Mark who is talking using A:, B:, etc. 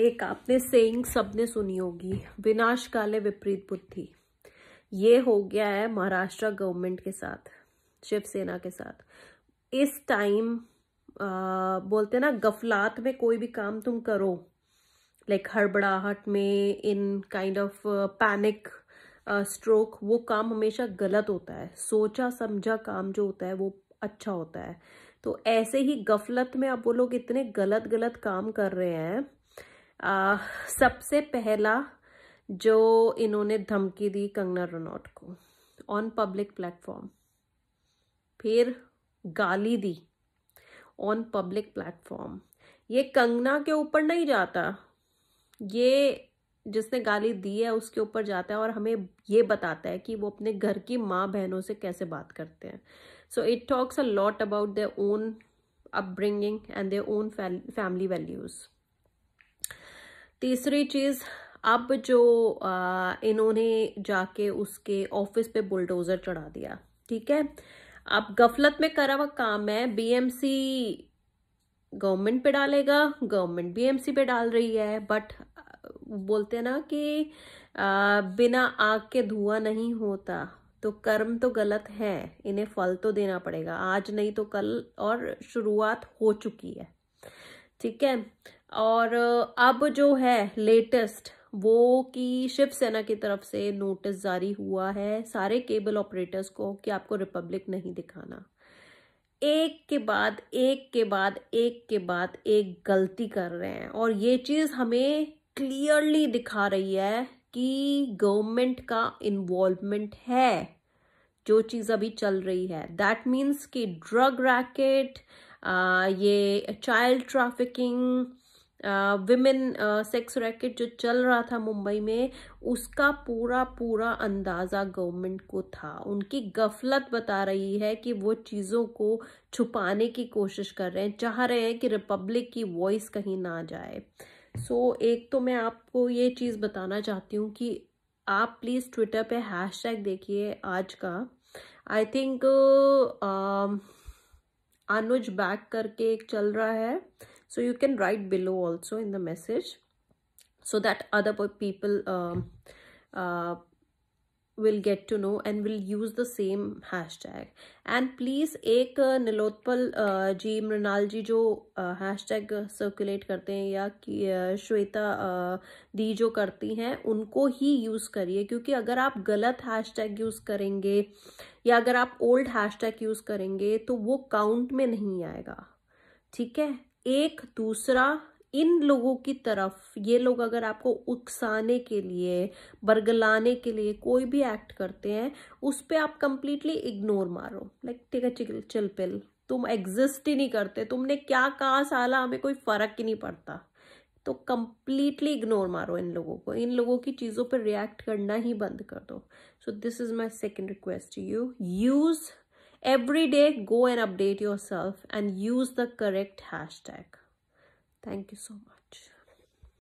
A: एक आपने सेइंग सबने सुनी होगी विनाश काले विपरीत बुद्धि ये हो गया है महाराष्ट्र गवर्नमेंट के साथ शिवसेना के साथ इस टाइम बोलते ना गफलात में कोई भी काम तुम करो लाइक हड़बड़ाहट में in kind of panic stroke वो काम हमेशा गलत होता है सोचा समझा काम जो होता है वो अच्छा होता है तो ऐसे ही गफलत में अब वो लोग इतने गलत गलत काम कर रहे हैं आ, सबसे पहला जो इन्होंने धमकी दी कंगना रनौट को ऑन पब्लिक प्लेटफॉर्म फिर गाली दी ऑन पब्लिक प्लेटफॉर्म ये कंगना के ऊपर नहीं जाता ये जिसने गाली दी है उसके ऊपर जाता है और हमें ये बताता है कि वो अपने घर की माँ बहनों से कैसे बात करते हैं so it talks a lot about their own upbringing and their own family values तीसरी चीज़ अब जो आ, इन्होंने जाके उसके ऑफिस पे बुलडोज़र चढ़ा दिया ठीक है अब गफलत में करा हुआ काम है बीएमसी गवर्नमेंट पे डालेगा गवर्नमेंट बीएमसी पे डाल रही है बट बोलते हैं ना कि आ, बिना आग के धुआं नहीं होता तो कर्म तो गलत है इन्हें फल तो देना पड़ेगा आज नहीं तो कल और शुरुआत हो चुकी है ठीक है और अब जो है लेटेस्ट वो कि शिवसेना की तरफ से नोटिस जारी हुआ है सारे केबल ऑपरेटर्स को कि आपको रिपब्लिक नहीं दिखाना एक के बाद एक के बाद एक के बाद एक गलती कर रहे हैं और ये चीज़ हमें क्लियरली दिखा रही है कि गवर्नमेंट का इन्वॉल्वमेंट है जो चीज़ अभी चल रही है दैट मीन्स कि ड्रग रैकेट ये child trafficking women sex racket जो चल रहा था मुंबई में उसका पूरा पूरा अंदाज़ा गवर्नमेंट को था उनकी गफलत बता रही है कि वो चीज़ों को छुपाने की कोशिश कर रहे हैं चाह रहे हैं कि रिपब्लिक की वॉइस कहीं ना जाए सो so, एक तो मैं आपको ये चीज़ बताना चाहती हूँ कि आप प्लीज़ ट्विटर पे हैश टैग देखिए आज का आई थिंक अनुज बैक करके एक चल रहा है so you can write below also in the message so that other people uh, uh, will get to know and will use the same hashtag and please एक निलोत्पल जी मृणाल जी जो hashtag circulate करते हैं या कि Shweta di jo karti hain unko hi use kariye kyunki agar aap galat hashtag use karenge या अगर आप old hashtag use करेंगे तो वो काउंट में नहीं आएगा ठीक है एक दूसरा इन लोगों की तरफ ये लोग अगर आपको उकसाने के लिए बरगलाने के लिए कोई भी एक्ट करते हैं उस पर आप कंप्लीटली इग्नोर मारो लाइक ठीक है चिल चिल पिल तुम एग्जिस्ट ही नहीं करते तुमने क्या कहा साला हमें कोई फर्क ही नहीं पड़ता तो कंप्लीटली इग्नोर मारो इन लोगों को इन लोगों की चीज़ों पर रिएक्ट करना ही बंद कर दो so this is my second request you use Every day, go and update yourself and use the correct hashtag. Thank you so much.